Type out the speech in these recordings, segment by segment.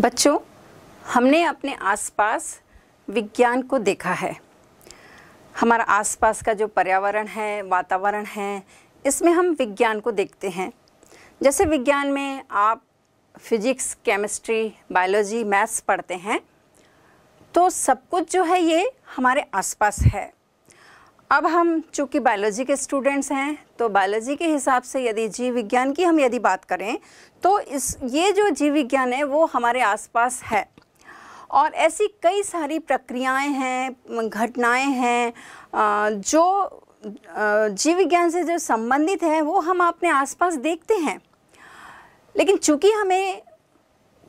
बच्चों हमने अपने आसपास विज्ञान को देखा है हमारा आसपास का जो पर्यावरण है वातावरण है इसमें हम विज्ञान को देखते हैं जैसे विज्ञान में आप फिजिक्स केमिस्ट्री बायोलॉजी मैथ्स पढ़ते हैं तो सब कुछ जो है ये हमारे आसपास है अब हम चूँकि बायोलॉजी के स्टूडेंट्स हैं तो बायोलॉजी के हिसाब से यदि जीव विज्ञान की हम यदि बात करें तो इस ये जो जीव विज्ञान है वो हमारे आसपास है और ऐसी कई सारी प्रक्रियाएं हैं घटनाएं हैं जो जीव विज्ञान से जो संबंधित है वो हम अपने आसपास देखते हैं लेकिन चूंकि हमें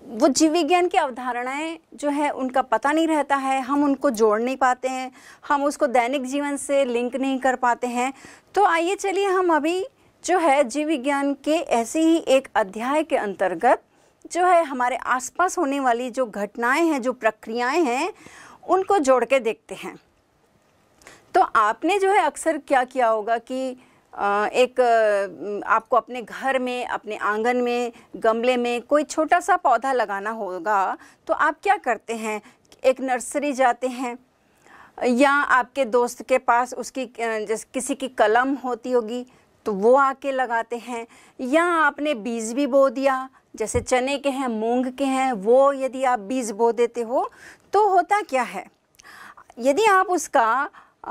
वो जीव विज्ञान की अवधारणाएं जो है उनका पता नहीं रहता है हम उनको जोड़ नहीं पाते हैं हम उसको दैनिक जीवन से लिंक नहीं कर पाते हैं तो आइए चलिए हम अभी जो है जीव विज्ञान के ऐसे ही एक अध्याय के अंतर्गत जो है हमारे आसपास होने वाली जो घटनाएं हैं जो प्रक्रियाएं हैं उनको जोड़ के देखते हैं तो आपने जो है अक्सर क्या किया होगा कि एक आपको अपने घर में अपने आंगन में गमले में कोई छोटा सा पौधा लगाना होगा तो आप क्या करते हैं एक नर्सरी जाते हैं या आपके दोस्त के पास उसकी जैसे किसी की कलम होती होगी तो वो आके लगाते हैं या आपने बीज भी बो दिया जैसे चने के हैं मूंग के हैं वो यदि आप बीज बो देते हो तो होता क्या है यदि आप उसका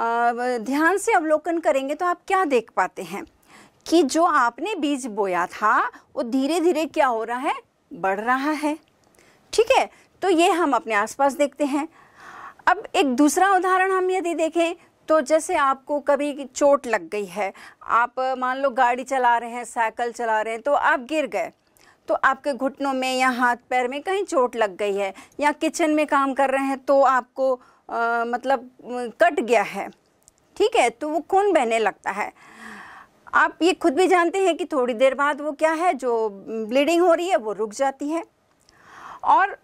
ध्यान से अवलोकन करेंगे तो आप क्या देख पाते हैं कि जो आपने बीज बोया था वो धीरे धीरे क्या हो रहा है बढ़ रहा है ठीक है तो ये हम अपने आसपास देखते हैं अब एक दूसरा उदाहरण हम यदि देखें तो जैसे आपको कभी चोट लग गई है आप मान लो गाड़ी चला रहे हैं साइकिल चला रहे हैं तो आप गिर गए तो आपके घुटनों में या हाथ पैर में कहीं चोट लग गई है या किचन में काम कर रहे हैं तो आपको आ, मतलब कट गया है ठीक है तो वो खून बहने लगता है आप ये खुद भी जानते हैं कि थोड़ी देर बाद वो क्या है जो ब्लीडिंग हो रही है वो रुक जाती है और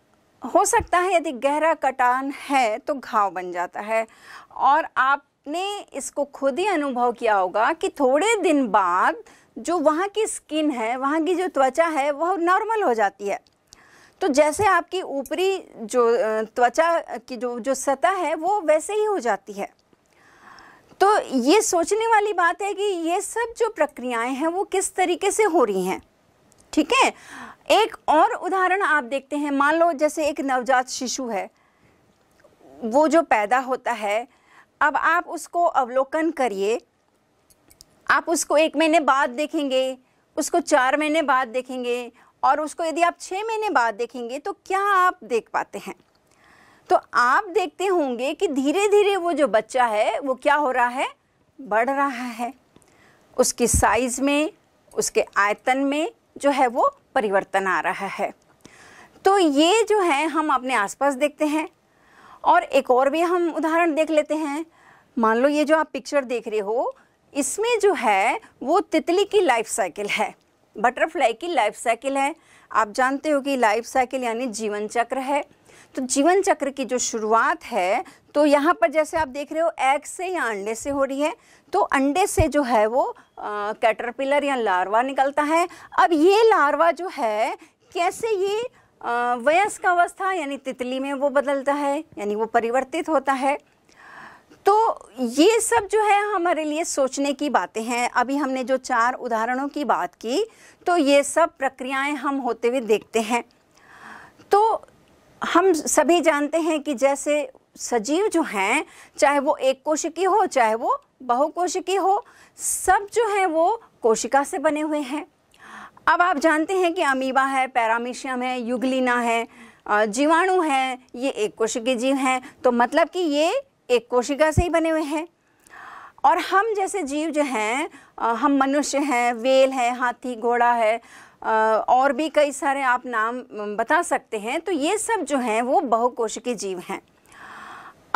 हो सकता है यदि गहरा कटान है तो घाव बन जाता है और आपने इसको खुद ही अनुभव किया होगा कि थोड़े दिन बाद जो वहाँ की स्किन है वहाँ की जो त्वचा है वह नॉर्मल हो जाती है तो जैसे आपकी ऊपरी जो त्वचा की जो जो सतह है वो वैसे ही हो जाती है तो ये सोचने वाली बात है कि ये सब जो प्रक्रियाएं हैं वो किस तरीके से हो रही हैं ठीक है एक और उदाहरण आप देखते हैं मान लो जैसे एक नवजात शिशु है वो जो पैदा होता है अब आप उसको अवलोकन करिए आप उसको एक महीने बाद देखेंगे उसको चार महीने बाद देखेंगे और उसको यदि आप छः महीने बाद देखेंगे तो क्या आप देख पाते हैं तो आप देखते होंगे कि धीरे धीरे वो जो बच्चा है वो क्या हो रहा है बढ़ रहा है उसकी साइज़ में उसके आयतन में जो है वो परिवर्तन आ रहा है तो ये जो है हम अपने आसपास देखते हैं और एक और भी हम उदाहरण देख लेते हैं मान लो ये जो आप पिक्चर देख रहे हो इसमें जो है वो तितली की लाइफ साइकिल है बटरफ्लाई की लाइफ साइकिल है आप जानते हो कि लाइफ साइकिल यानी जीवन चक्र है तो जीवन चक्र की जो शुरुआत है तो यहाँ पर जैसे आप देख रहे हो एग से या अंडे से हो रही है तो अंडे से जो है वो कैटरपिलर या लार्वा निकलता है अब ये लार्वा जो है कैसे ये वयस्क अवस्था यानी तितली में वो बदलता है यानी वो परिवर्तित होता है तो ये सब जो है हमारे लिए सोचने की बातें हैं अभी हमने जो चार उदाहरणों की बात की तो ये सब प्रक्रियाएं हम होते हुए देखते हैं तो हम सभी जानते हैं कि जैसे सजीव जो हैं चाहे वो एक कोशिकी हो चाहे वो बहुकोशिकी हो सब जो हैं वो कोशिका से बने हुए हैं अब आप जानते हैं कि अमीबा है पैरामीशियम है युगलिना है जीवाणु है ये एक कोशिकी जीव हैं तो मतलब कि ये एक कोशिका से ही बने हुए हैं और हम जैसे जीव जो हैं हम मनुष्य हैं वेल है हाथी घोड़ा है और भी कई सारे आप नाम बता सकते हैं तो ये सब जो हैं वो बहुकोशिकीय जीव हैं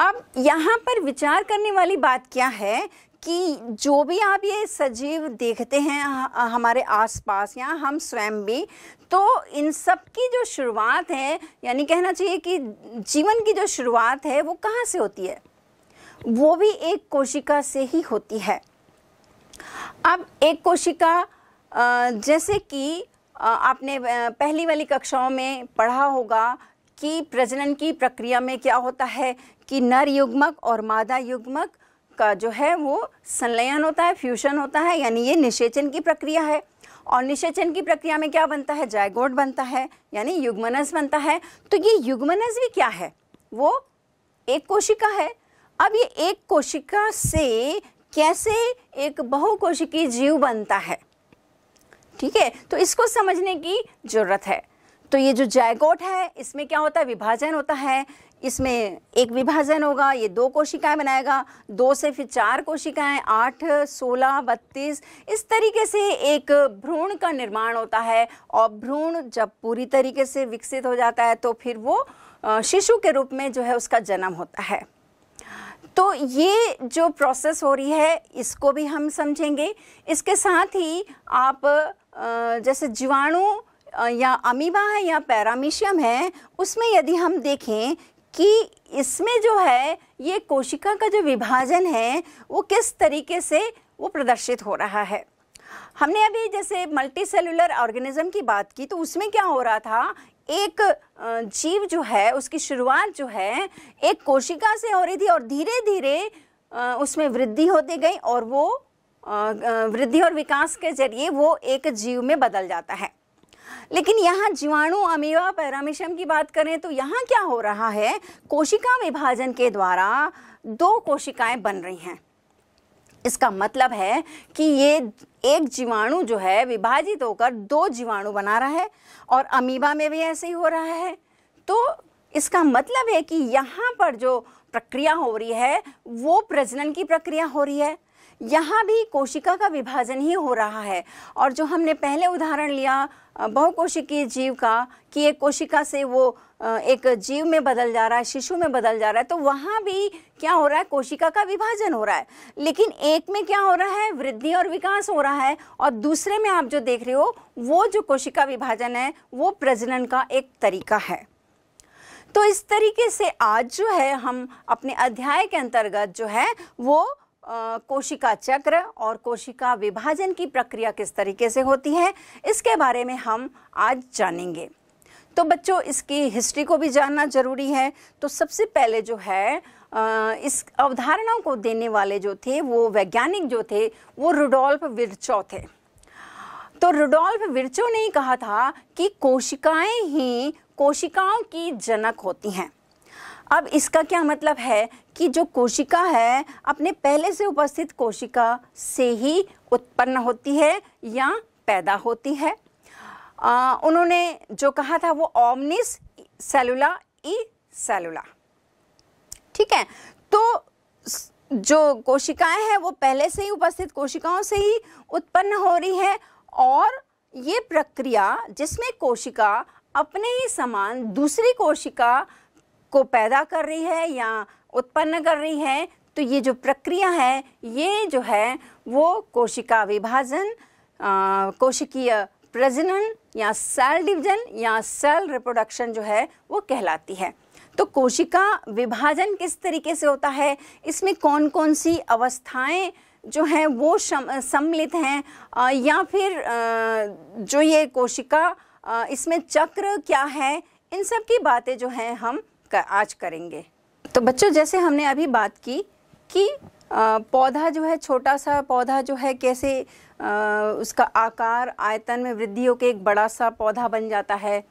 अब यहाँ पर विचार करने वाली बात क्या है कि जो भी आप ये सजीव देखते हैं हमारे आसपास या हम स्वयं भी तो इन सब की जो शुरुआत है यानी कहना चाहिए कि जीवन की जो शुरुआत है वो कहाँ से होती है वो भी एक कोशिका से ही होती है अब एक कोशिका जैसे कि आपने पहली वाली कक्षाओं में पढ़ा होगा कि प्रजनन की प्रक्रिया में क्या होता है कि नर युग्मक और मादा युग्मक का जो है वो संलयन होता है फ्यूशन होता है यानी ये निषेचन की प्रक्रिया है और निषेचन की प्रक्रिया में क्या बनता है जायगोट बनता है यानी युग्मनस बनता है तो ये युग्मनस भी क्या है वो एक कोशिका है अब ये एक कोशिका से कैसे एक कोशिकी जीव बनता है ठीक है तो इसको समझने की ज़रूरत है तो ये जो जायकोट है इसमें क्या होता है विभाजन होता है इसमें एक विभाजन होगा ये दो कोशिकाएं बनाएगा दो से फिर चार कोशिकाएं आठ सोलह बत्तीस इस तरीके से एक भ्रूण का निर्माण होता है और भ्रूण जब पूरी तरीके से विकसित हो जाता है तो फिर वो शिशु के रूप में जो है उसका जन्म होता है तो ये जो प्रोसेस हो रही है इसको भी हम समझेंगे इसके साथ ही आप जैसे जीवाणु या अमीबा है या पैरामीशियम है उसमें यदि हम देखें कि इसमें जो है ये कोशिका का जो विभाजन है वो किस तरीके से वो प्रदर्शित हो रहा है हमने अभी जैसे मल्टी सेलुलर ऑर्गेनिज्म की बात की तो उसमें क्या हो रहा था एक जीव जो है उसकी शुरुआत जो है एक कोशिका से हो रही थी और धीरे धीरे उसमें वृद्धि होती गई और वो वृद्धि और विकास के जरिए वो एक जीव में बदल जाता है लेकिन यहाँ जीवाणु अमीवा पैरामिशम की बात करें तो यहाँ क्या हो रहा है कोशिका विभाजन के द्वारा दो कोशिकाएं बन रही हैं इसका मतलब है कि ये एक जीवाणु जो है विभाजित होकर दो जीवाणु बना रहा है और अमीबा में भी ऐसे ही हो रहा है तो इसका मतलब है कि यहाँ पर जो प्रक्रिया हो रही है वो प्रजनन की प्रक्रिया हो रही है यहाँ भी कोशिका का विभाजन ही हो रहा है और जो हमने पहले उदाहरण लिया बहुकोशिकीय जीव का कि एक कोशिका से वो एक जीव में बदल जा रहा है शिशु में बदल जा रहा है तो वहाँ भी क्या हो रहा है कोशिका का विभाजन हो रहा है लेकिन एक में क्या हो रहा है वृद्धि और विकास हो रहा है और दूसरे में आप जो देख रहे हो वो जो कोशिका विभाजन है वो प्रजनन का एक तरीका है तो इस तरीके से आज जो है हम अपने अध्याय के अंतर्गत जो है वो कोशिका चक्र और कोशिका विभाजन की प्रक्रिया किस तरीके से होती है इसके बारे में हम आज जानेंगे तो बच्चों इसकी हिस्ट्री को भी जानना ज़रूरी है तो सबसे पहले जो है इस अवधारणा को देने वाले जो थे वो वैज्ञानिक जो थे वो रुडोल्फ विरचो थे तो रुडोल्फ विरचो ने कहा था कि कोशिकाएं ही कोशिकाओं की जनक होती हैं अब इसका क्या मतलब है कि जो कोशिका है अपने पहले से उपस्थित कोशिका से ही उत्पन्न होती है या पैदा होती है आ, उन्होंने जो कहा था वो ओमनिस सेलुला ई सेलुला ठीक है तो जो कोशिकाएं हैं वो पहले से ही उपस्थित कोशिकाओं से ही उत्पन्न हो रही है और ये प्रक्रिया जिसमें कोशिका अपने ही समान दूसरी कोशिका को पैदा कर रही है या उत्पन्न कर रही है तो ये जो प्रक्रिया है ये जो है वो कोशिका विभाजन कोशिकीय प्रजनन या सेल डिवीजन या सेल रिप्रोडक्शन जो है वो कहलाती है तो कोशिका विभाजन किस तरीके से होता है इसमें कौन कौन सी अवस्थाएं जो हैं वो सम्मिलित हैं या फिर जो ये कोशिका इसमें चक्र क्या है इन सब की बातें जो हैं हम आज करेंगे तो बच्चों जैसे हमने अभी बात की कि पौधा जो है छोटा सा पौधा जो है कैसे उसका आकार आयतन में वृद्धि होकर एक बड़ा सा पौधा बन जाता है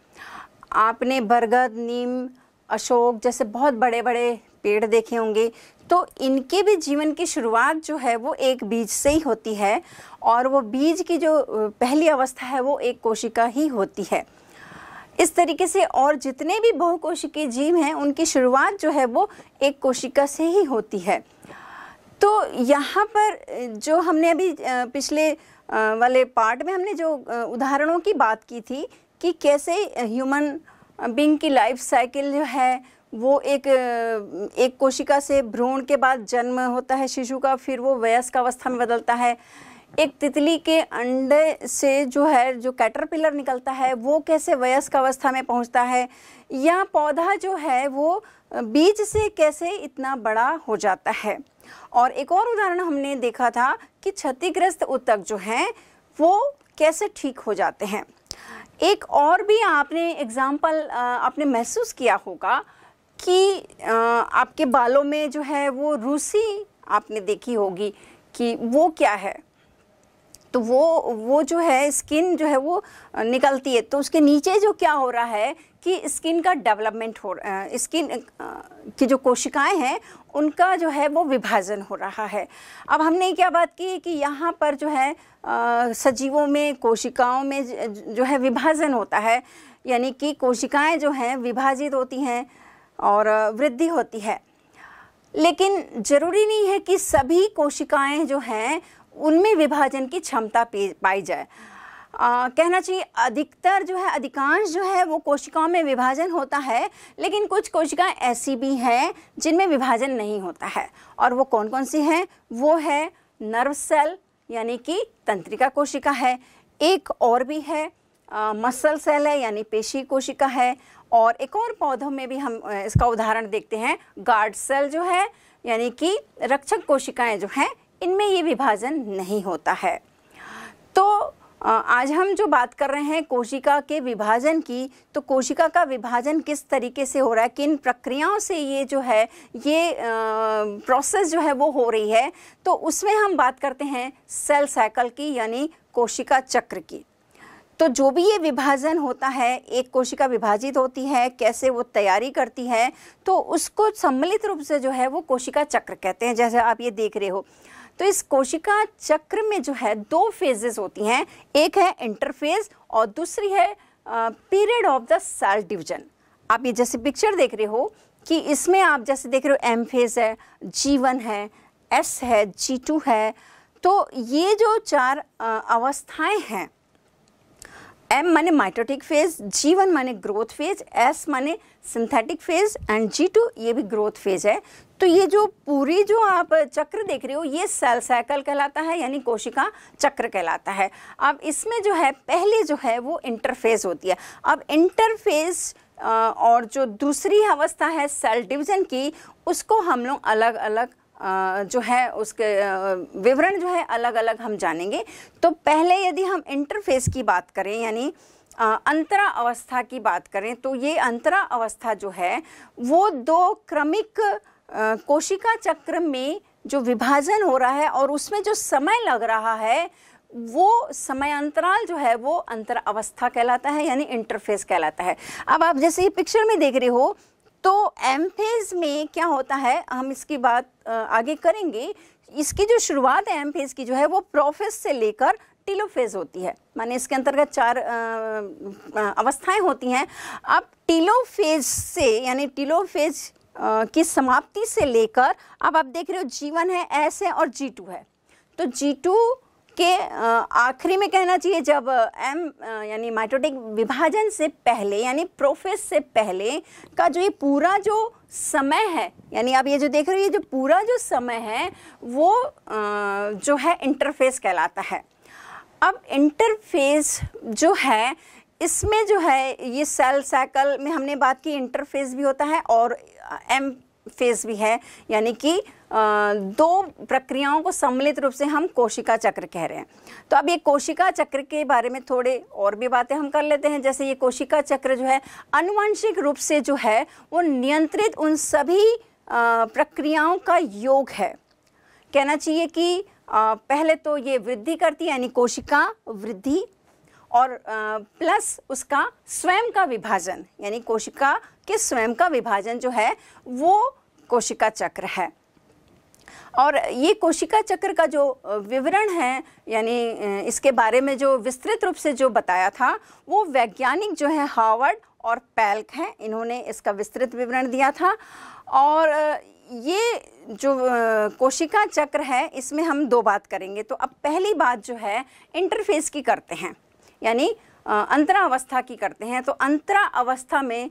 आपने बरगद नीम अशोक जैसे बहुत बड़े बड़े पेड़ देखे होंगे तो इनके भी जीवन की शुरुआत जो है वो एक बीज से ही होती है और वो बीज की जो पहली अवस्था है वो एक कोशिका ही होती है इस तरीके से और जितने भी बहुकोशिकीय जीव हैं उनकी शुरुआत जो है वो एक कोशिका से ही होती है तो यहाँ पर जो हमने अभी पिछले वाले पार्ट में हमने जो उदाहरणों की बात की थी कि कैसे ह्यूमन बिंग की लाइफ साइकिल जो है वो एक एक कोशिका से भ्रूण के बाद जन्म होता है शिशु का फिर वो वयस्क अवस्था में बदलता है एक तितली के अंडे से जो है जो कैटरपिलर निकलता है वो कैसे वयस्क अवस्था में पहुंचता है या पौधा जो है वो बीज से कैसे इतना बड़ा हो जाता है और एक और उदाहरण हमने देखा था कि क्षतिग्रस्त उत्तक जो हैं वो कैसे ठीक हो जाते हैं एक और भी आपने एग्ज़ाम्पल आपने महसूस किया होगा कि आपके बालों में जो है वो रूसी आपने देखी होगी कि वो क्या है तो वो वो जो है स्किन जो है वो निकलती है तो उसके नीचे जो क्या हो रहा है कि स्किन का डेवलपमेंट हो स्किन की जो कोशिकाएं हैं उनका जो है वो विभाजन हो रहा है अब हमने क्या बात की कि यहाँ पर जो है आ, सजीवों में कोशिकाओं में जो है विभाजन होता है यानी कि कोशिकाएं जो हैं विभाजित होती हैं और वृद्धि होती है लेकिन ज़रूरी नहीं है कि सभी कोशिकाएं जो हैं उनमें विभाजन की क्षमता पाई जाए आ, कहना चाहिए अधिकतर जो है अधिकांश जो है वो कोशिकाओं में विभाजन होता है लेकिन कुछ कोशिकाएं ऐसी भी हैं जिनमें विभाजन नहीं होता है और वो कौन कौन सी हैं वो है नर्व सेल यानी कि तंत्रिका कोशिका है एक और भी है मसल सेल है यानी पेशी कोशिका है और एक और पौधों में भी हम इसका उदाहरण देखते हैं गार्ड सेल जो है यानी कि रक्षक कोशिकाएं जो हैं इनमें ये विभाजन नहीं होता है तो आज हम जो बात कर रहे हैं कोशिका के विभाजन की तो कोशिका का विभाजन किस तरीके से हो रहा है किन प्रक्रियाओं से ये जो है ये प्रोसेस जो है वो हो रही है तो उसमें हम बात करते हैं सेल साइकिल की यानी कोशिका चक्र की तो जो भी ये विभाजन होता है एक कोशिका विभाजित होती है कैसे वो तैयारी करती है तो उसको सम्मिलित रूप से जो है वो कोशिका चक्र कहते हैं जैसे आप ये देख रहे हो तो इस कोशिका चक्र में जो है दो फेजेस होती हैं एक है इंटरफेज और दूसरी है period of the cell division आप ये जैसे पिक्चर देख रहे हो कि इसमें आप जैसे देख रहे हो एम फेज है जी वन है एस है जी टू है तो ये जो चार अवस्थाएं हैं एम माने माइटोटिक फेज जी वन माने ग्रोथ फेज एस माने synthetic phase and G two ये भी ग्रोथ फेज है तो ये जो पूरी जो आप चक्र देख रहे हो ये सेल साइकिल कहलाता है यानी कोशिका चक्र कहलाता है अब इसमें जो है पहले जो है वो इंटरफेस होती है अब इंटरफेस और जो दूसरी अवस्था है सेल डिवीज़न की उसको हम लोग अलग अलग जो है उसके विवरण जो है अलग अलग हम जानेंगे तो पहले यदि हम इंटरफेस की बात करें यानी अंतरा अवस्था की बात करें तो ये अंतरा अवस्था जो है वो दो क्रमिक कोशिका चक्र में जो विभाजन हो रहा है और उसमें जो समय लग रहा है वो समय अंतराल जो है वो अंतर अवस्था कहलाता है यानी इंटरफेस कहलाता है अब आप जैसे ये पिक्चर में देख रहे हो तो एम फेज में क्या होता है हम इसकी बात आगे करेंगे इसकी जो शुरुआत है एम फेज की जो है वो प्रोफेस से लेकर टीलोफेज होती है माने इसके अंतर्गत चार अवस्थाएं होती हैं अब टीलोफेज से यानी टीलोफेज की समाप्ति से लेकर अब आप देख रहे हो जी वन है एस है और जी टू है तो जी टू के आखिरी में कहना चाहिए जब एम यानी माइटोटिक विभाजन से पहले यानी प्रोफेस से पहले का जो ये पूरा जो समय है यानी आप ये जो देख रहे हो ये जो पूरा जो समय है वो जो है इंटरफेस कहलाता है अब इंटरफेस जो है इसमें जो है ये सेल साइकिल में हमने बात की इंटरफेस भी होता है और एम फेज भी है यानी कि दो प्रक्रियाओं को सम्मिलित रूप से हम कोशिका चक्र कह रहे हैं तो अब ये कोशिका चक्र के बारे में थोड़े और भी बातें हम कर लेते हैं जैसे ये कोशिका चक्र जो है अनुवांशिक रूप से जो है वो नियंत्रित उन सभी प्रक्रियाओं का योग है कहना चाहिए कि पहले तो ये वृद्धि करती है यानी कोशिका वृद्धि और प्लस उसका स्वयं का विभाजन यानी कोशिका के स्वयं का विभाजन जो है वो कोशिका चक्र है और ये कोशिका चक्र का जो विवरण है यानी इसके बारे में जो विस्तृत रूप से जो बताया था वो वैज्ञानिक जो है हार्वर्ड और पैल्क हैं इन्होंने इसका विस्तृत विवरण दिया था और ये जो कोशिका चक्र है इसमें हम दो बात करेंगे तो अब पहली बात जो है इंटरफेस की करते हैं यानी अंतरा अवस्था की करते हैं तो अंतरा अवस्था में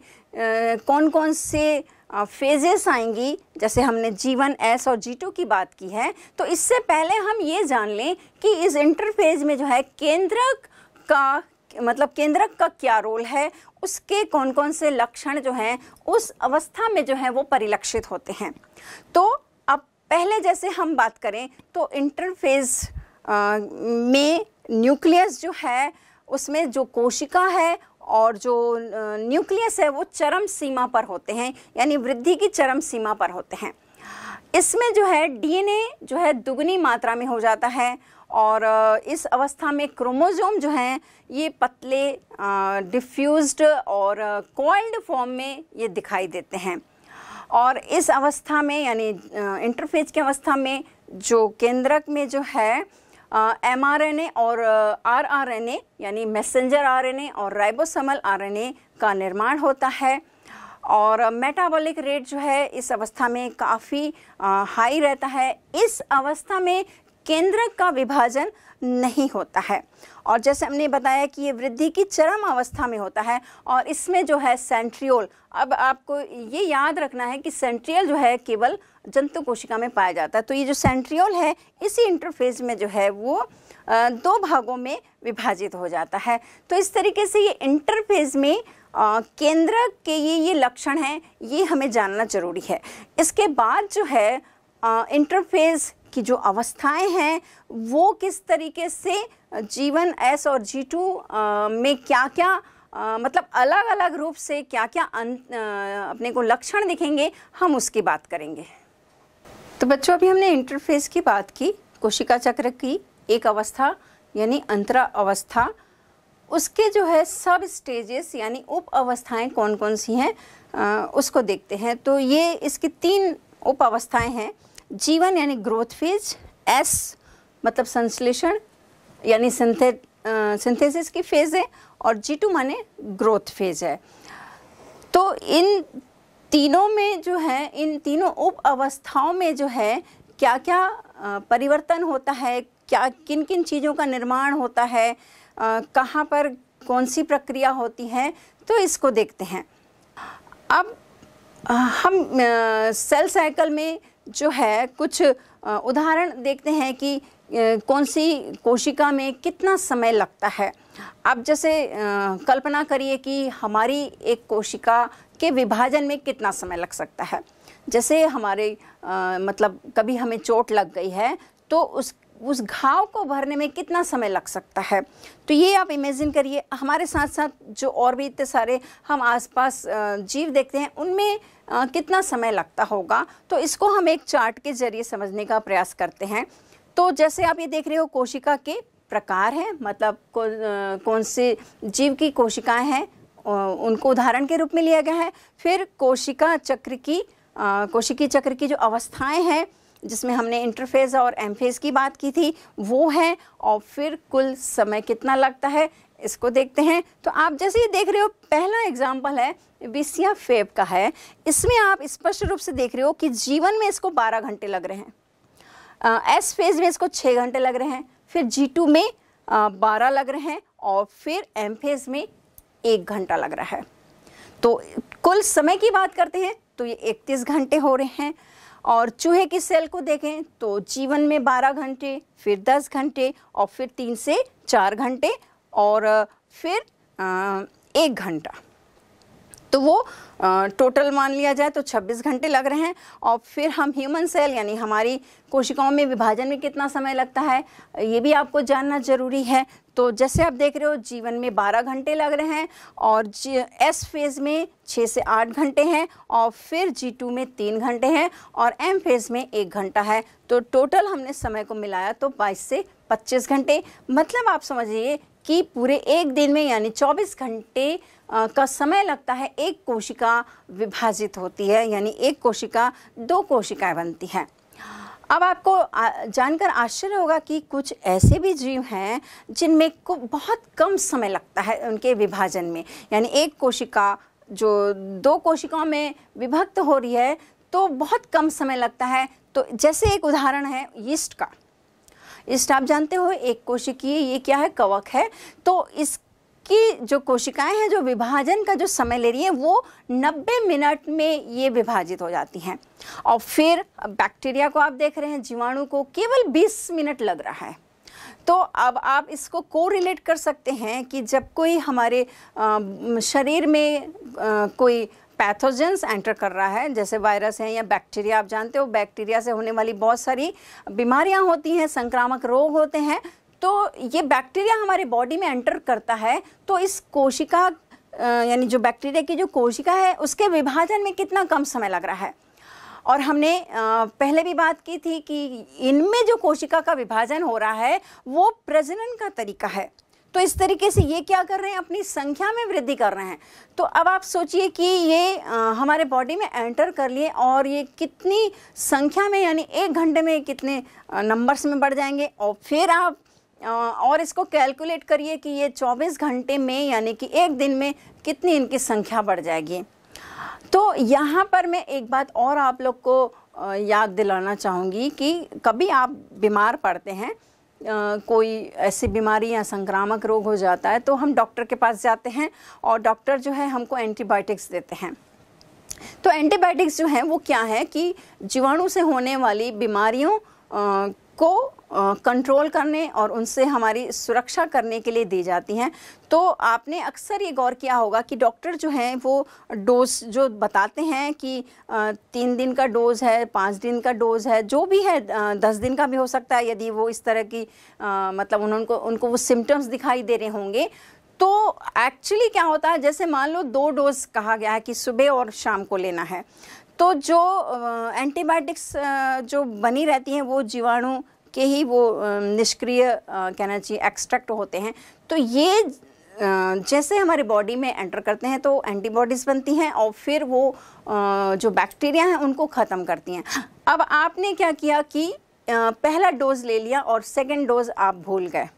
कौन कौन से फेजेस आएंगी जैसे हमने जी वन एस और जी टू की बात की है तो इससे पहले हम ये जान लें कि इस इंटरफेज में जो है केंद्रक का मतलब केंद्रक का क्या रोल है उसके कौन कौन से लक्षण जो हैं उस अवस्था में जो है वो परिलक्षित होते हैं तो अब पहले जैसे हम बात करें तो इंटरफेज में न्यूक्लियस जो है उसमें जो कोशिका है और जो न्यूक्लियस है वो चरम सीमा पर होते हैं यानी वृद्धि की चरम सीमा पर होते हैं इसमें जो है डीएनए जो है दुगनी मात्रा में हो जाता है और इस अवस्था में क्रोमोजोम जो हैं ये पतले डिफ्यूज्ड और कॉइल्ड फॉर्म में ये दिखाई देते हैं और इस अवस्था में यानी इंटरफेज की अवस्था में जो केंद्रक में जो है एम आर एन ए और आर आर एन ए यानी मैसेंजर आर एन ए और राइबोसमल आर एन ए का निर्माण होता है और मेटाबॉलिक रेट जो है इस अवस्था में काफ़ी हाई रहता है इस अवस्था में केंद्र का विभाजन नहीं होता है और जैसे हमने बताया कि ये वृद्धि की चरम अवस्था में होता है और इसमें जो है सेंट्रियोल अब आपको ये याद रखना है कि सेंट्रियल जो है केवल जंतु कोशिका में पाया जाता है तो ये जो सेंट्रियोल है इसी इंटरफेज में जो है वो दो भागों में विभाजित हो जाता है तो इस तरीके से ये इंटरफेज में केंद्र के ये ये लक्षण हैं ये हमें जानना जरूरी है इसके बाद जो है इंटरफेज की जो अवस्थाएं हैं वो किस तरीके से जी वन एस और जी टू में क्या क्या आ, मतलब अलग अलग रूप से क्या क्या आ, अपने को लक्षण दिखेंगे हम उसकी बात करेंगे तो बच्चों अभी हमने इंटरफेस की बात की कोशिका चक्र की एक अवस्था यानी अंतरा अवस्था उसके जो है सब स्टेजेस यानी उप अवस्थाएँ कौन कौन सी हैं उसको देखते हैं तो ये इसकी तीन उप अवस्थाएं हैं जी वन यानी ग्रोथ फेज एस मतलब संश्लेषण यानी सिंथेसिस की फेज़ है और जी टू माने ग्रोथ फेज है तो इन तीनों में जो है इन तीनों उप अवस्थाओं में जो है क्या क्या परिवर्तन होता है क्या किन किन चीज़ों का निर्माण होता है कहाँ पर कौन सी प्रक्रिया होती है तो इसको देखते हैं अब हम सेल साइकिल में जो है कुछ उदाहरण देखते हैं कि कौन सी कोशिका में कितना समय लगता है आप जैसे कल्पना करिए कि हमारी एक कोशिका के विभाजन में कितना समय लग सकता है जैसे हमारे मतलब कभी हमें चोट लग गई है तो उस उस घाव को भरने में कितना समय लग सकता है तो ये आप इमेजिन करिए हमारे साथ साथ जो और भी इतने सारे हम आसपास जीव देखते हैं उनमें कितना समय लगता होगा तो इसको हम एक चार्ट के जरिए समझने का प्रयास करते हैं तो जैसे आप ये देख रहे हो कोशिका के प्रकार हैं मतलब कौन से जीव की कोशिकाएं हैं उनको उदाहरण के रूप में लिया गया है फिर कोशिका चक्र की कोशिकी चक्र की जो अवस्थाएं हैं जिसमें हमने इंटरफेज और फेज की बात की थी वो है और फिर कुल समय कितना लगता है इसको देखते हैं तो आप जैसे ही देख रहे हो पहला एग्जाम्पल है बीसिया फेब का है इसमें आप स्पष्ट इस रूप से देख रहे हो कि जीवन में इसको 12 घंटे लग रहे हैं एस फेज में इसको 6 घंटे लग रहे हैं फिर जी टू में बारह लग रहे हैं और फिर एम फेज में एक घंटा लग रहा है तो कुल समय की बात करते हैं तो ये इकतीस घंटे हो रहे हैं और चूहे की सेल को देखें तो जीवन में 12 घंटे फिर 10 घंटे और फिर तीन से चार घंटे और फिर एक घंटा तो वो टोटल मान लिया जाए तो 26 घंटे लग रहे हैं और फिर हम ह्यूमन सेल यानी हमारी कोशिकाओं में विभाजन में कितना समय लगता है ये भी आपको जानना ज़रूरी है तो जैसे आप देख रहे हो जीवन में 12 घंटे लग रहे हैं और एस फेज़ में छः से आठ घंटे हैं और फिर जी टू में तीन घंटे हैं और एम फेज़ में एक घंटा है तो टोटल हमने समय को मिलाया तो बाईस से पच्चीस घंटे मतलब आप समझिए कि पूरे एक दिन में यानी 24 घंटे का समय लगता है एक कोशिका विभाजित होती है यानी एक कोशिका दो कोशिकाएं बनती हैं अब आपको जानकर आश्चर्य होगा कि कुछ ऐसे भी जीव हैं जिनमें को बहुत कम समय लगता है उनके विभाजन में यानी एक कोशिका जो दो कोशिकाओं में विभक्त हो रही है तो बहुत कम समय लगता है तो जैसे एक उदाहरण है यीस्ट का यीस्ट आप जानते हो एक कोशिकीय ये क्या है कवक है तो इस की जो कोशिकाएं हैं जो विभाजन का जो समय ले रही हैं वो 90 मिनट में ये विभाजित हो जाती हैं और फिर बैक्टीरिया को आप देख रहे हैं जीवाणु को केवल 20 मिनट लग रहा है तो अब आप इसको को रिलेट कर सकते हैं कि जब कोई हमारे शरीर में कोई पैथोजेंस एंटर कर रहा है जैसे वायरस है या बैक्टीरिया आप जानते हो बैक्टीरिया से होने वाली बहुत सारी बीमारियां होती हैं संक्रामक रोग होते हैं तो ये बैक्टीरिया हमारे बॉडी में एंटर करता है तो इस कोशिका यानी जो बैक्टीरिया की जो कोशिका है उसके विभाजन में कितना कम समय लग रहा है और हमने पहले भी बात की थी कि इनमें जो कोशिका का विभाजन हो रहा है वो प्रजनन का तरीका है तो इस तरीके से ये क्या कर रहे हैं अपनी संख्या में वृद्धि कर रहे हैं तो अब आप सोचिए कि ये हमारे बॉडी में एंटर कर लिए और ये कितनी संख्या में यानी एक घंटे में कितने नंबर्स में बढ़ जाएंगे और फिर आप और इसको कैलकुलेट करिए कि ये 24 घंटे में यानी कि एक दिन में कितनी इनकी संख्या बढ़ जाएगी तो यहाँ पर मैं एक बात और आप लोग को याद दिलाना चाहूँगी कि कभी आप बीमार पड़ते हैं कोई ऐसी बीमारी या संक्रामक रोग हो जाता है तो हम डॉक्टर के पास जाते हैं और डॉक्टर जो है हमको एंटीबायोटिक्स देते हैं तो एंटीबायोटिक्स जो हैं वो क्या है कि जीवाणु से होने वाली बीमारियों को कंट्रोल करने और उनसे हमारी सुरक्षा करने के लिए दी जाती हैं तो आपने अक्सर ये गौर किया होगा कि डॉक्टर जो हैं वो डोज जो बताते हैं कि तीन दिन का डोज है पाँच दिन का डोज है जो भी है दस दिन का भी हो सकता है यदि वो इस तरह की मतलब उनको उनको वो सिम्टम्स दिखाई दे रहे होंगे तो एक्चुअली क्या होता है जैसे मान लो दो डोज कहा गया है कि सुबह और शाम को लेना है तो जो एंटीबायोटिक्स जो बनी रहती हैं वो जीवाणु के ही वो निष्क्रिय कहना चाहिए एक्सट्रैक्ट होते हैं तो ये जैसे हमारे बॉडी में एंटर करते हैं तो एंटीबॉडीज़ बनती हैं और फिर वो जो बैक्टीरिया हैं उनको ख़त्म करती हैं अब आपने क्या किया कि पहला डोज ले लिया और सेकेंड डोज आप भूल गए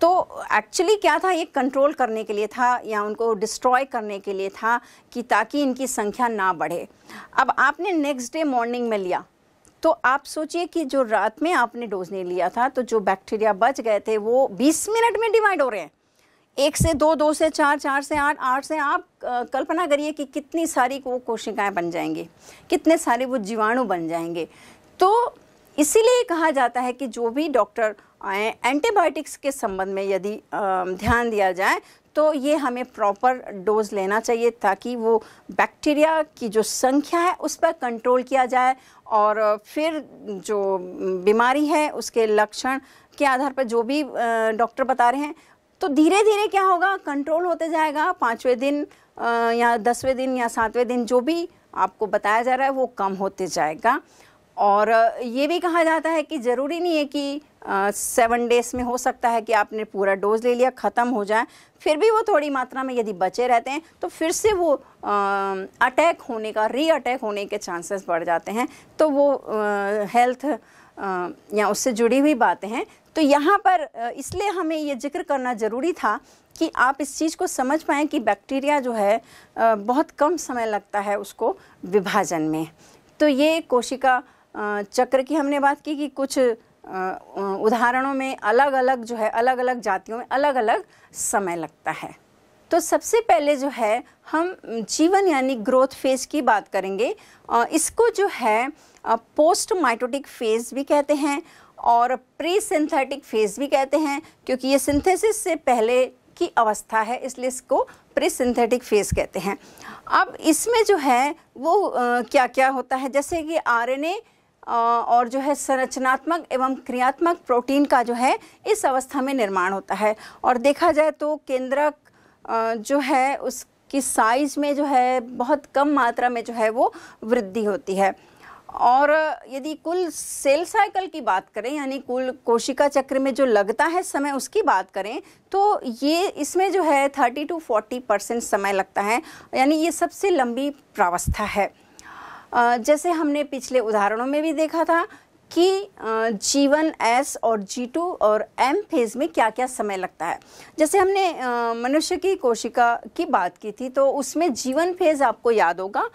तो एक्चुअली क्या था ये कंट्रोल करने के लिए था या उनको डिस्ट्रॉय करने के लिए था कि ताकि इनकी संख्या ना बढ़े अब आपने नेक्स्ट डे मॉर्निंग में लिया तो आप सोचिए कि जो रात में आपने डोज नहीं लिया था तो जो बैक्टीरिया बच गए थे वो 20 मिनट में डिवाइड हो रहे हैं एक से दो दो से चार चार से आठ आठ से आप कल्पना करिए कि कितनी सारी वो कोशिकाएं बन जाएंगी कितने सारे वो जीवाणु बन जाएंगे तो इसीलिए कहा जाता है कि जो भी डॉक्टर एंटीबायोटिक्स के संबंध में यदि ध्यान दिया जाए तो ये हमें प्रॉपर डोज लेना चाहिए ताकि वो बैक्टीरिया की जो संख्या है उस पर कंट्रोल किया जाए और फिर जो बीमारी है उसके लक्षण के आधार पर जो भी डॉक्टर बता रहे हैं तो धीरे धीरे क्या होगा कंट्रोल होते जाएगा पाँचवें दिन या दसवें दिन या सातवें दिन जो भी आपको बताया जा रहा है वो कम होते जाएगा और ये भी कहा जाता है कि ज़रूरी नहीं है कि सेवन डेज में हो सकता है कि आपने पूरा डोज ले लिया ख़त्म हो जाए फिर भी वो थोड़ी मात्रा में यदि बचे रहते हैं तो फिर से वो अटैक होने का री अटैक होने के चांसेस बढ़ जाते हैं तो वो हेल्थ या उससे जुड़ी हुई बातें हैं तो यहाँ पर इसलिए हमें ये जिक्र करना ज़रूरी था कि आप इस चीज़ को समझ पाएँ कि बैक्टीरिया जो है बहुत कम समय लगता है उसको विभाजन में तो ये कोशिका चक्र की हमने बात की कि कुछ उदाहरणों में अलग अलग जो है अलग अलग जातियों में अलग अलग समय लगता है तो सबसे पहले जो है हम जीवन यानी ग्रोथ फेज की बात करेंगे इसको जो है पोस्ट माइटोटिक फेज भी कहते हैं और प्री सिंथेटिक फेज भी कहते हैं क्योंकि ये सिंथेसिस से पहले की अवस्था है इसलिए इसको प्री सिंथेटिक फेज कहते हैं अब इसमें जो है वो क्या क्या होता है जैसे कि आरएनए और जो है संरचनात्मक एवं क्रियात्मक प्रोटीन का जो है इस अवस्था में निर्माण होता है और देखा जाए तो केंद्रक जो है उसकी साइज में जो है बहुत कम मात्रा में जो है वो वृद्धि होती है और यदि कुल सेल साइकिल की बात करें यानी कुल कोशिका चक्र में जो लगता है समय उसकी बात करें तो ये इसमें जो है थर्टी टू फोर्टी परसेंट समय लगता है यानी ये सबसे लंबी प्रावस्था है जैसे हमने पिछले उदाहरणों में भी देखा था कि जी वन एस और जी टू और एम फेज में क्या क्या समय लगता है जैसे हमने मनुष्य की कोशिका की बात की थी तो उसमें जीवन फेज आपको याद होगा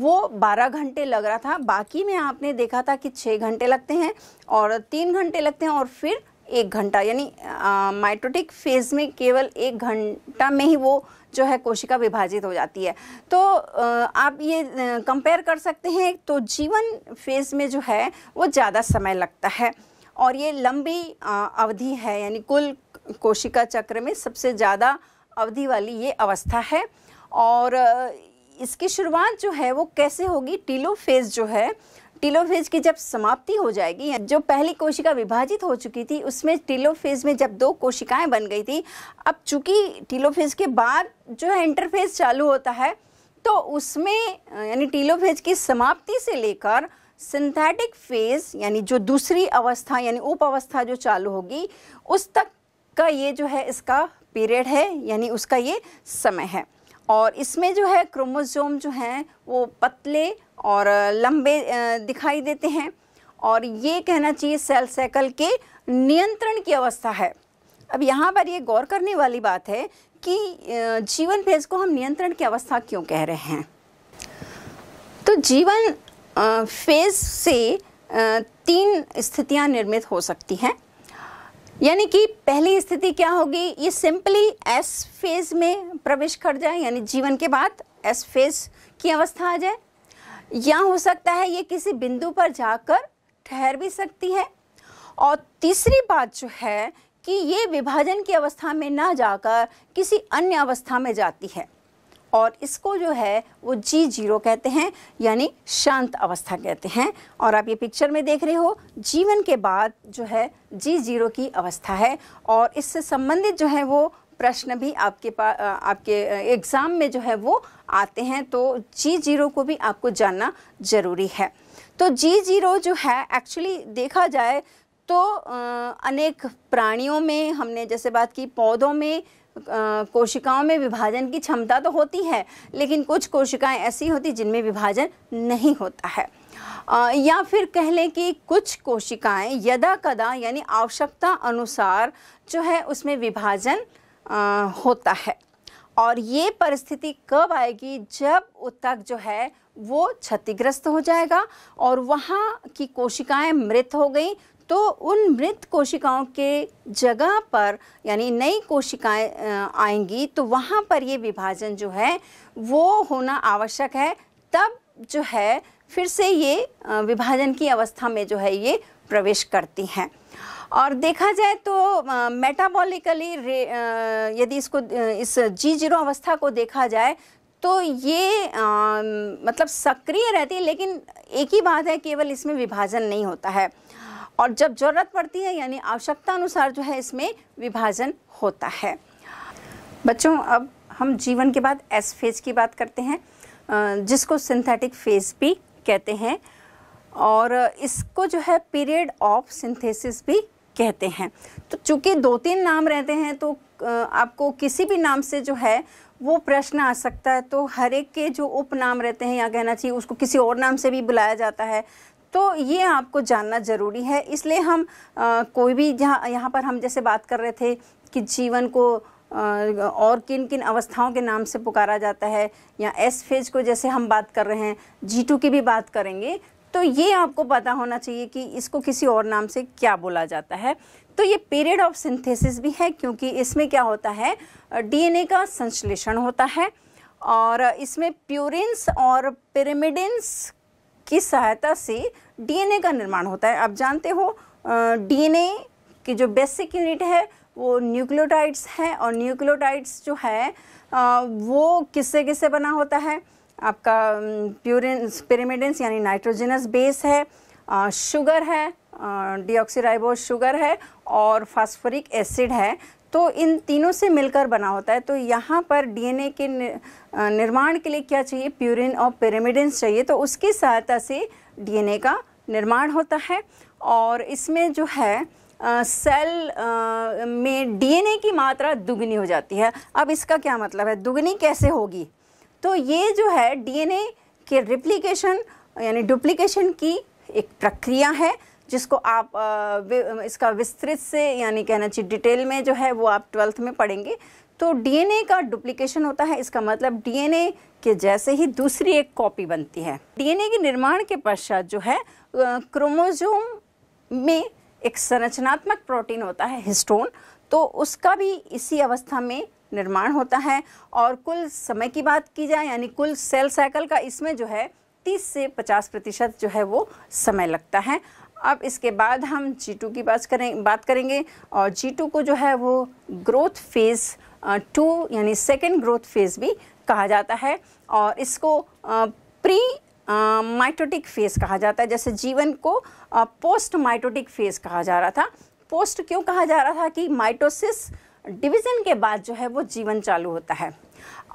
वो 12 घंटे लग रहा था बाकी में आपने देखा था कि 6 घंटे लगते हैं और 3 घंटे लगते हैं और फिर एक घंटा यानी माइटोटिक फेज में केवल एक घंटा में ही वो जो है कोशिका विभाजित हो जाती है तो आप ये कंपेयर कर सकते हैं तो जीवन फेज़ में जो है वो ज़्यादा समय लगता है और ये लंबी अवधि है यानी कुल कोशिका चक्र में सबसे ज़्यादा अवधि वाली ये अवस्था है और इसकी शुरुआत जो है वो कैसे होगी टीलो फेज जो है टीलोफेज की जब समाप्ति हो जाएगी जो पहली कोशिका विभाजित हो चुकी थी उसमें टीलोफेज में जब दो कोशिकाएं बन गई थी अब चूंकि टीलोफेज के बाद जो है इंटरफेज चालू होता है तो उसमें यानी टीलोफेज की समाप्ति से लेकर सिंथेटिक फेज यानी जो दूसरी अवस्था यानी उप अवस्था जो चालू होगी उस तक का ये जो है इसका पीरियड है यानी उसका ये समय है और इसमें जो है क्रोमोजोम जो हैं वो पतले और लंबे दिखाई देते हैं और ये कहना चाहिए सेल साइकिल के नियंत्रण की अवस्था है अब यहाँ पर ये गौर करने वाली बात है कि जीवन फेज को हम नियंत्रण की अवस्था क्यों कह रहे हैं तो जीवन फेज से तीन स्थितियाँ निर्मित हो सकती हैं यानी कि पहली स्थिति क्या होगी ये सिंपली एस फेज में प्रवेश कर जाए यानी जीवन के बाद एस फेज की अवस्था आ जाए या हो सकता है ये किसी बिंदु पर जाकर ठहर भी सकती है और तीसरी बात जो है कि ये विभाजन की अवस्था में ना जाकर किसी अन्य अवस्था में जाती है और इसको जो है वो जी जीरो कहते हैं यानी शांत अवस्था कहते हैं और आप ये पिक्चर में देख रहे हो जीवन के बाद जो है जी जीरो की अवस्था है और इससे संबंधित जो है वो प्रश्न भी आपके पास आपके एग्ज़ाम में जो है वो आते हैं तो जी जीरो को भी आपको जानना ज़रूरी है तो जी जीरो जो है एक्चुअली देखा जाए तो अनेक प्राणियों में हमने जैसे बात की पौधों में कोशिकाओं में विभाजन की क्षमता तो होती है लेकिन कुछ कोशिकाएं ऐसी होती जिनमें विभाजन नहीं होता है या फिर कह लें कि कुछ कोशिकाएं यदा कदा यानी आवश्यकता अनुसार जो है उसमें विभाजन होता है और ये परिस्थिति कब आएगी जब उत्तक जो है वो क्षतिग्रस्त हो जाएगा और वहाँ की कोशिकाएं मृत हो गई तो उन मृत कोशिकाओं के जगह पर यानी नई कोशिकाएं आएंगी तो वहाँ पर ये विभाजन जो है वो होना आवश्यक है तब जो है फिर से ये विभाजन की अवस्था में जो है ये प्रवेश करती हैं और देखा जाए तो मेटाबॉलिकली यदि इसको इस जी जीरो अवस्था को देखा जाए तो ये आ, मतलब सक्रिय रहती है लेकिन एक ही बात है केवल इसमें विभाजन नहीं होता है और जब ज़रूरत पड़ती है यानी आवश्यकता अनुसार जो है इसमें विभाजन होता है बच्चों अब हम जीवन के बाद एस फेज की बात करते हैं जिसको सिंथेटिक फेज भी कहते हैं और इसको जो है पीरियड ऑफ सिंथेसिस भी कहते हैं तो चूँकि दो तीन नाम रहते हैं तो आपको किसी भी नाम से जो है वो प्रश्न आ सकता है तो हर एक के जो उपनाम रहते हैं या कहना चाहिए उसको किसी और नाम से भी बुलाया जाता है तो ये आपको जानना ज़रूरी है इसलिए हम आ, कोई भी जहाँ यहाँ पर हम जैसे बात कर रहे थे कि जीवन को आ, और किन किन अवस्थाओं के नाम से पुकारा जाता है या एस फेज को जैसे हम बात कर रहे हैं जी टू की भी बात करेंगे तो ये आपको पता होना चाहिए कि इसको किसी और नाम से क्या बोला जाता है तो ये पीरियड ऑफ सिंथेसिस भी है क्योंकि इसमें क्या होता है डीएनए का संश्लेषण होता है और इसमें प्यूरिन्स और पिरामिडिन्स की सहायता से डीएनए का निर्माण होता है आप जानते हो डीएनए की जो बेसिक यूनिट है वो न्यूक्लियोटाइड्स हैं और न्यूक्लियोटाइड्स जो है वो किससे किससे बना होता है आपका प्यूरिन पिरिमिडिन्स यानी नाइट्रोजनस बेस है आ, शुगर है डीऑक्सीराइबोज शुगर है और फास्फोरिक एसिड है तो इन तीनों से मिलकर बना होता है तो यहाँ पर डीएनए के निर्माण के लिए क्या चाहिए प्यूरिन और पिरामिडिन्स चाहिए तो उसकी सहायता से डीएनए का निर्माण होता है और इसमें जो है आ, सेल आ, में डीएनए की मात्रा दुगनी हो जाती है अब इसका क्या मतलब है दुगनी कैसे होगी तो ये जो है डीएनए के रिप्लिकेशन यानी डुप्लीकेशन की एक प्रक्रिया है जिसको आप इसका विस्तृत से यानी कहना चाहिए डिटेल में जो है वो आप ट्वेल्थ में पढ़ेंगे तो डीएनए का डुप्लीकेशन होता है इसका मतलब डीएनए के जैसे ही दूसरी एक कॉपी बनती है डीएनए के निर्माण के पश्चात जो है क्रोमोजोम में एक संरचनात्मक प्रोटीन होता है हिस्टोन तो उसका भी इसी अवस्था में निर्माण होता है और कुल समय की बात की जाए यानी कुल सेल साइकिल का इसमें जो है 30 से 50 प्रतिशत जो है वो समय लगता है अब इसके बाद हम जी टू की बात करें बात करेंगे और जी टू को जो है वो ग्रोथ फेज़ टू यानी सेकेंड ग्रोथ फेज़ भी कहा जाता है और इसको प्री माइटोटिक फेज़ कहा जाता है जैसे जीवन को पोस्ट माइटोटिक फेज़ कहा जा रहा था पोस्ट क्यों कहा जा रहा था कि माइटोसिस डिवीज़न के बाद जो है वो जीवन चालू होता है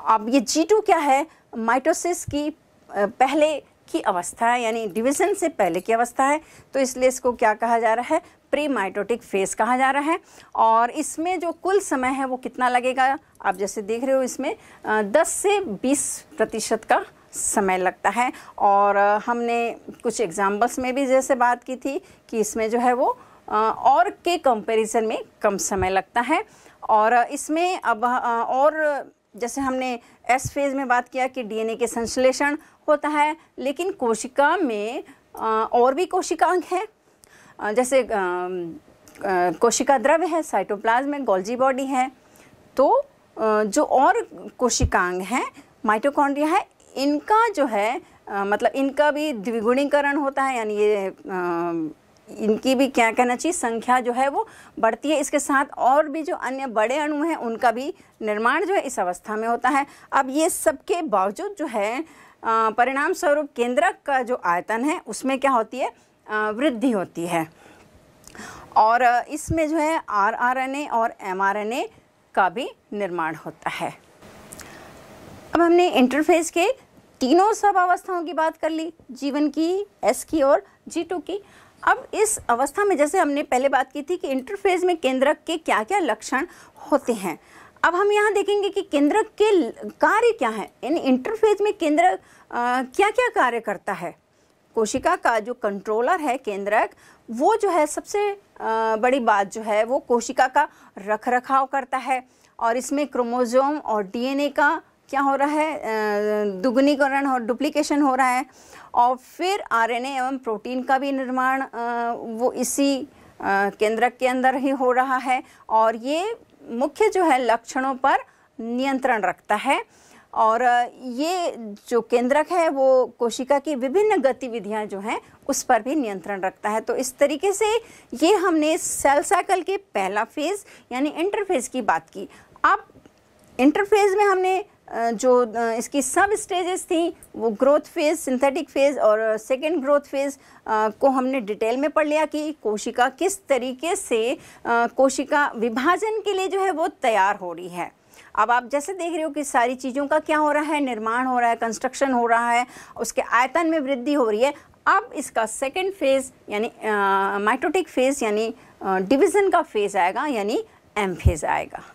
अब ये जी टू क्या है माइटोसिस की पहले की अवस्था है यानी डिवीज़न से पहले की अवस्था है तो इसलिए इसको क्या कहा जा रहा है प्री माइटोटिक फेज कहा जा रहा है और इसमें जो कुल समय है वो कितना लगेगा आप जैसे देख रहे हो इसमें 10 से 20 प्रतिशत का समय लगता है और हमने कुछ एग्जाम्पल्स में भी जैसे बात की थी कि इसमें जो है वो और के कंपैरिजन में कम समय लगता है और इसमें अब और जैसे हमने एस फेज में बात किया कि डीएनए के संश्लेषण होता है लेकिन कोशिका में और भी कोशिकांग हैं जैसे कोशिका द्रव्य है साइटोप्लाज्म में गोल्जी बॉडी है तो जो और कोशिकांग हैं माइटोकॉन्ड्रिया है इनका जो है मतलब इनका भी द्विगुणीकरण होता है यानी ये इनकी भी क्या कहना चाहिए संख्या जो है वो बढ़ती है इसके साथ और भी जो अन्य बड़े अणु हैं उनका भी निर्माण जो है इस अवस्था में होता है अब ये सबके बावजूद जो है परिणाम स्वरूप केंद्रक का जो आयतन है उसमें क्या होती है वृद्धि होती है और इसमें जो है आर आर एन ए और एम आर एन ए का भी निर्माण होता है अब हमने इंटरफेस के तीनों सब अवस्थाओं की बात कर ली जीवन की एस की और जी टू की अब इस अवस्था में जैसे हमने पहले बात की थी कि इंटरफेज में केंद्रक के क्या क्या लक्षण होते हैं अब हम यहाँ देखेंगे कि केंद्रक के कार्य क्या है इन इंटरफेज में केंद्रक क्या क्या कार्य करता है कोशिका का जो कंट्रोलर है केंद्रक वो जो है सबसे आ, बड़ी बात जो है वो कोशिका का रख रखाव करता है और इसमें क्रोमोजोम और डीएनए का क्या हो रहा है दुगुनीकरण और डुप्लीकेशन हो रहा है और फिर आरएनए एवं प्रोटीन का भी निर्माण वो इसी केंद्रक के अंदर ही हो रहा है और ये मुख्य जो है लक्षणों पर नियंत्रण रखता है और ये जो केंद्रक है वो कोशिका की विभिन्न गतिविधियां जो हैं उस पर भी नियंत्रण रखता है तो इस तरीके से ये हमने सेल साइकिल के पहला फेज़ यानी इंटरफेज की बात की अब इंटरफेज में हमने जो इसकी सब स्टेजेस थी वो ग्रोथ फेज़ सिंथेटिक फेज़ और सेकेंड ग्रोथ फेज़ को हमने डिटेल में पढ़ लिया कि कोशिका किस तरीके से कोशिका विभाजन के लिए जो है वो तैयार हो रही है अब आप जैसे देख रहे हो कि सारी चीज़ों का क्या हो रहा है निर्माण हो रहा है कंस्ट्रक्शन हो रहा है उसके आयतन में वृद्धि हो रही है अब इसका सेकेंड फेज़ यानी माइटोटिक फेज़ यानी डिवीज़न का फेज़ आएगा यानी एम फेज़ आएगा